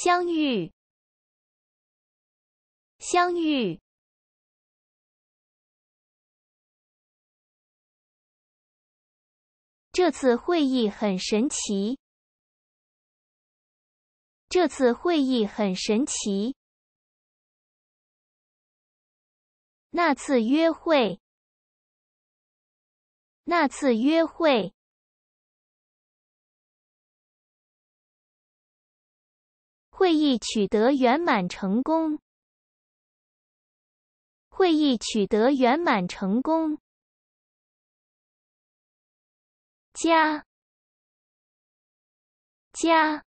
相遇，相遇。这次会议很神奇。这次会议很神奇。那次约会，那次约会。会议取得圆满成功。会议取得圆满成功。加加，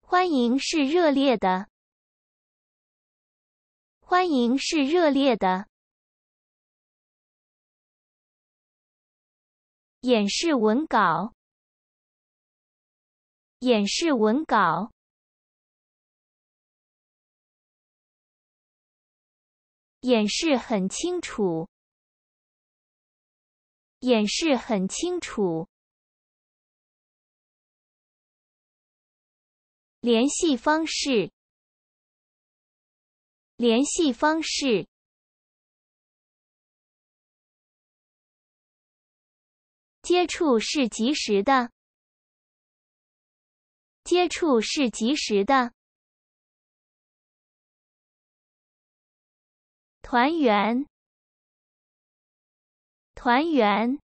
欢迎是热烈的。欢迎是热烈的。演示文稿，演示文稿，演示很清楚，演示很清楚。联系方式，联系方式。接触是及时的，接触是及时的。团圆，团圆，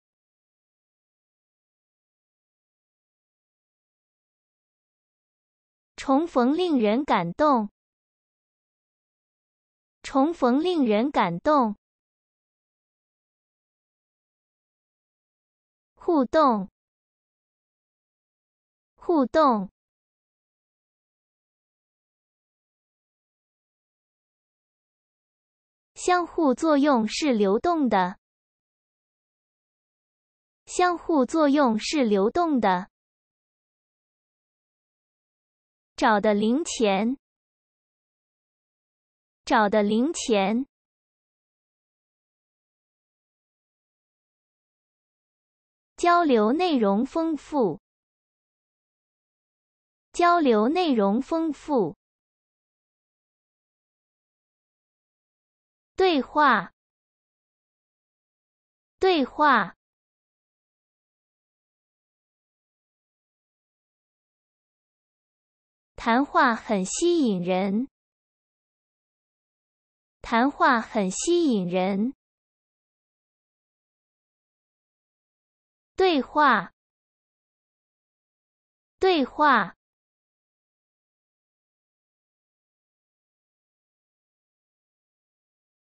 重逢令人感动，重逢令人感动。互动，互动，相互作用是流动的，相互作用是流动的。找的零钱，找的零钱。交流内容丰富，交流内容丰富。对话，对话，谈话很吸引人，谈话很吸引人。对话，对话，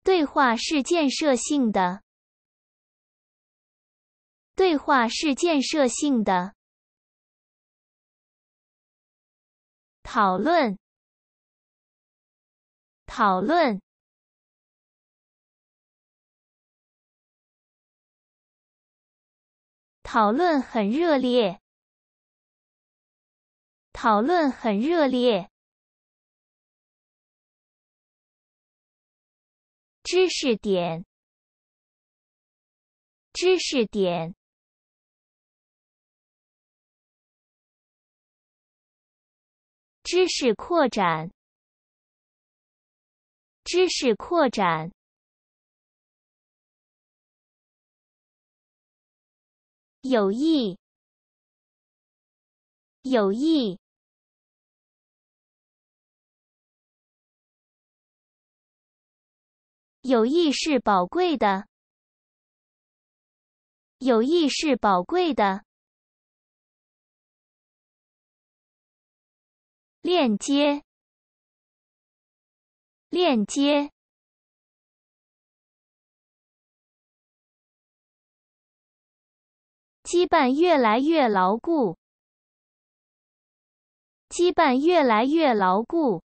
对话是建设性的。对话是建设性的。讨论，讨论。讨论很热烈，讨论很热烈。知识点，知识点，知识扩展，知识扩展。友谊，友谊，友谊是宝贵的。友谊是宝贵的。链接，链接。羁绊越来越牢固，羁绊越来越牢固，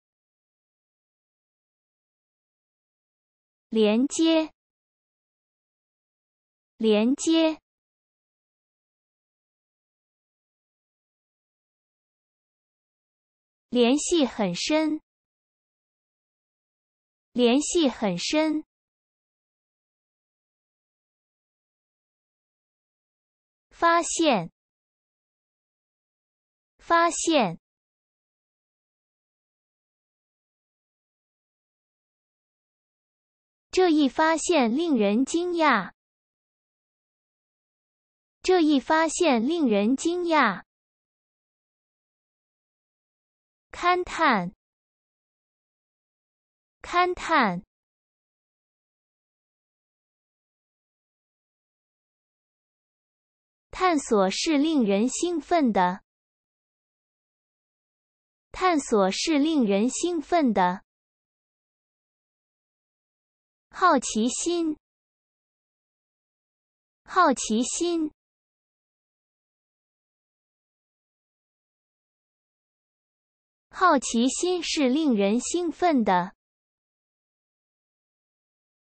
连接，连接，联系很深，联系很深。发现，发现。这一发现令人惊讶。这一发现令人惊讶。勘探，勘探。探索是令人兴奋的。探索是令人兴奋的。好奇心，好奇心，好奇心是令人兴奋的。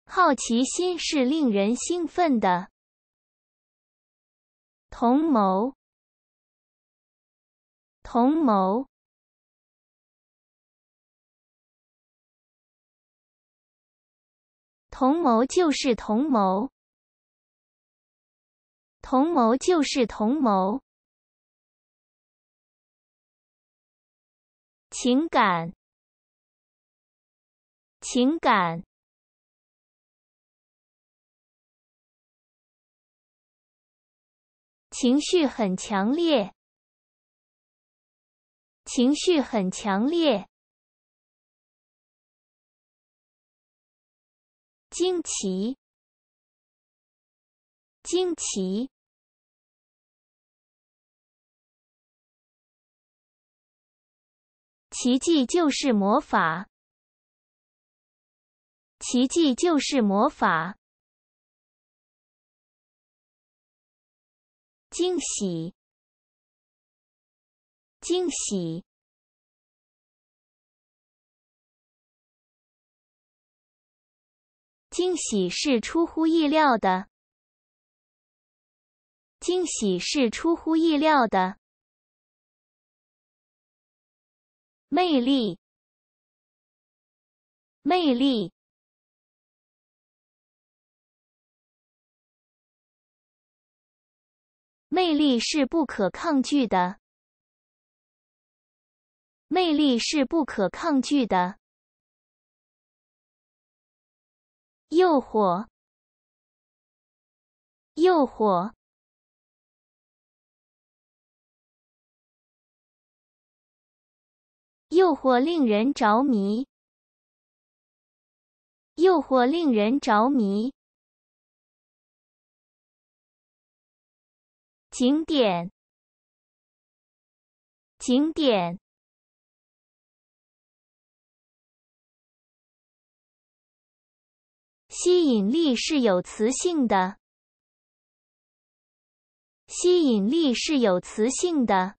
好奇心是令人兴奋的。同谋，同谋，同谋就是同谋，同谋就是同谋，情感，情感。情绪很强烈，情绪很强烈。惊奇，惊奇，奇迹就是魔法，奇迹就是魔法。惊喜，惊喜，惊喜是出乎意料的。惊喜是出乎意料的。魅力，魅力。魅力是不可抗拒的，魅力是不可抗拒的。诱惑，诱惑，诱惑令人着迷，诱惑令人着迷。景点，景点，吸引力是有磁性的，吸引力是有磁性的。